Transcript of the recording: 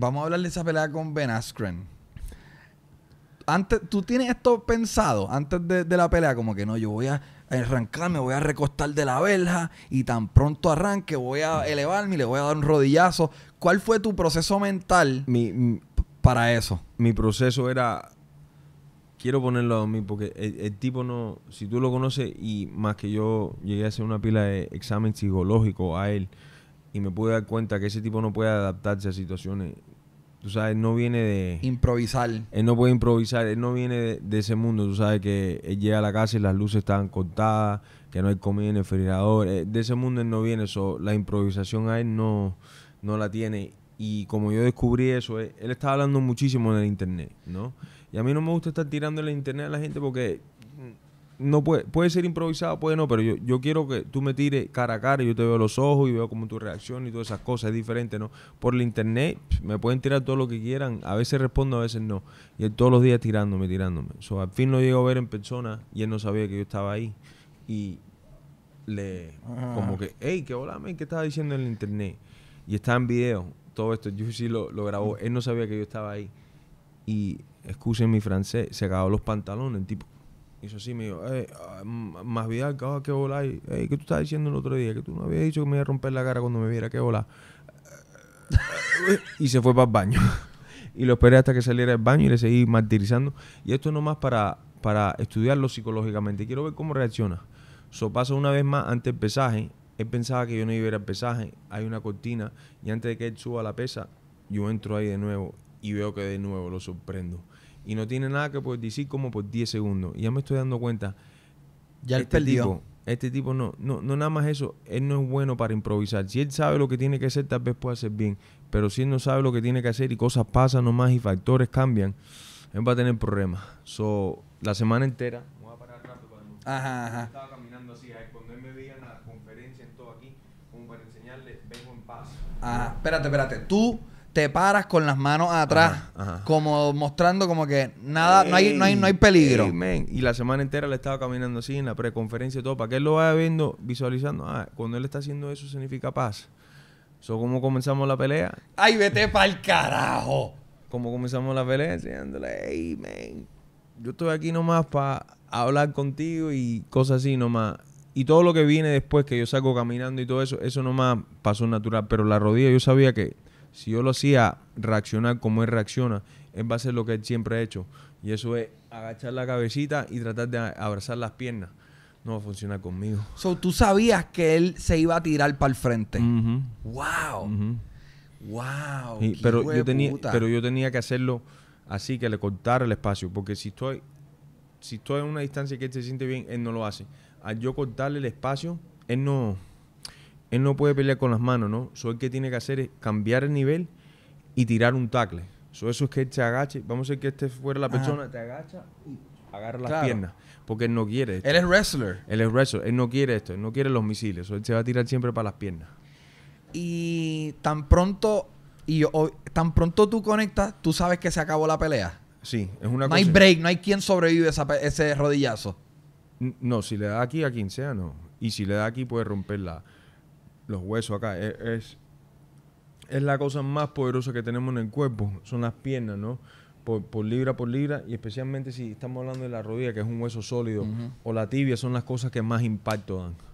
vamos a hablar de esa pelea con Ben Askren. Antes, ¿Tú tienes esto pensado antes de, la pelea? Como que no, yo voy a arrancarme, voy a recostar de la verja y tan pronto arranque voy a elevarme y le voy a dar un rodillazo. ¿Cuál fue tu proceso mental para eso? Mi proceso era, quiero ponerlo a mí, porque el, el, tipo no, si tú lo conoces y más que yo llegué a hacer una pila de examen psicológico a él, y me pude dar cuenta que ese tipo no puede adaptarse a situaciones. Tú sabes, no viene de... Improvisar. Él no puede improvisar, él no viene de, ese mundo. Tú sabes que él llega a la casa y las luces están cortadas, que no hay comida en el refrigerador. Eh, de ese mundo él no viene. eso, la improvisación a él no, no la tiene. Y como yo descubrí eso, eh, él, está estaba hablando muchísimo en el internet, ¿no? Y a mí no me gusta estar tirando en el internet a la gente porque mm, no puede, puede ser improvisado, puede no, pero yo, quiero que tú me tires cara a cara, y yo te veo los ojos y veo como tu reacción y todas esas cosas, es diferente, ¿no? Por el internet me pueden tirar todo lo que quieran, a veces respondo, a veces no, y él todos los días tirándome, tirándome. al fin lo llego a ver en persona y él no sabía que yo estaba ahí y le, ah. como que, hey, qué hola, ¿qué estaba diciendo en el internet? Y está en video, todo esto, yo sí lo, grabó, él no sabía que yo estaba ahí y, excuse mi francés, se acabó los pantalones, tipo y eso sí, me dijo, eh, ah, más vida, que oh, que volar. Eh, ¿Qué tú estabas diciendo el otro día? Que tú no habías dicho que me iba a romper la cara cuando me viera, que volar. y se fue para el baño. y lo esperé hasta que saliera del baño y le seguí martirizando. Y esto nomás para, para estudiarlo psicológicamente. Quiero ver cómo reacciona. Eso pasa una vez más antes del pesaje. Él pensaba que yo no iba a ir al pesaje. Hay una cortina. Y antes de que él suba la pesa, yo entro ahí de nuevo y veo que de nuevo lo sorprendo y no tiene nada que poder decir como por 10 segundos. Y ya me estoy dando cuenta. Ya el este perdió. Tipo, este tipo no, no, no nada más eso, él no es bueno para improvisar. Si él sabe lo que tiene que hacer, tal vez pueda hacer bien. Pero si él no sabe lo que tiene que hacer y cosas pasan nomás y factores cambian, él va a tener problemas. So, la semana entera. Voy a parar estaba caminando así, cuando él me veía en la conferencia en todo aquí, como para enseñarle, vengo en paz. Ajá, espérate, espérate. Tú paras con las manos atrás, como mostrando como que nada, no, hay, no, hay, no hay peligro. y la semana entera le estaba caminando así en la preconferencia y todo, para que él lo vaya viendo, visualizando. Ah, cuando él está haciendo eso significa paz. eso como comenzamos la pelea? ¡Ay, vete pa'l carajo! como comenzamos la pelea? Enseñándole, hey, man, yo estoy aquí nomás para hablar contigo y cosas así nomás y todo lo que viene después que yo salgo caminando y todo eso, eso nomás pasó natural. Pero la rodilla yo sabía que si yo lo hacía reaccionar como él reacciona, él va a hacer lo que él siempre ha hecho. Y eso es agachar la cabecita y tratar de abrazar las piernas. No va a funcionar conmigo. So, tú sabías que él se iba a tirar para el frente. ¡Wow! Wow. pero yo tenía, pero yo tenía que hacerlo así que le cortara el espacio, porque si estoy, si estoy en una distancia que él se siente bien, él no lo hace. Al yo cortarle el espacio, él no, él no puede pelear con las manos, ¿no? Eso que tiene que hacer es cambiar el nivel y tirar un tackle. eso eso es que él se agache. Vamos a ver que este fuera la persona, te agacha y agarra las piernas. Porque él no quiere esto. Él es wrestler. Él es wrestler. Él no quiere esto. Él no quiere los misiles. él se va a tirar siempre para las piernas. Y tan pronto, y tan pronto tú conectas, tú sabes que se acabó la pelea. Sí, es una No hay break, no hay quien sobrevive ese rodillazo. No, si le da aquí a quien sea, no. Y si le da aquí puede romperla los huesos acá. Es, es, la cosa más poderosa que tenemos en el cuerpo, son las piernas, ¿no? Por, libra por libra, y especialmente si estamos hablando de la rodilla, que es un hueso sólido, o la tibia, son las cosas que más impacto dan.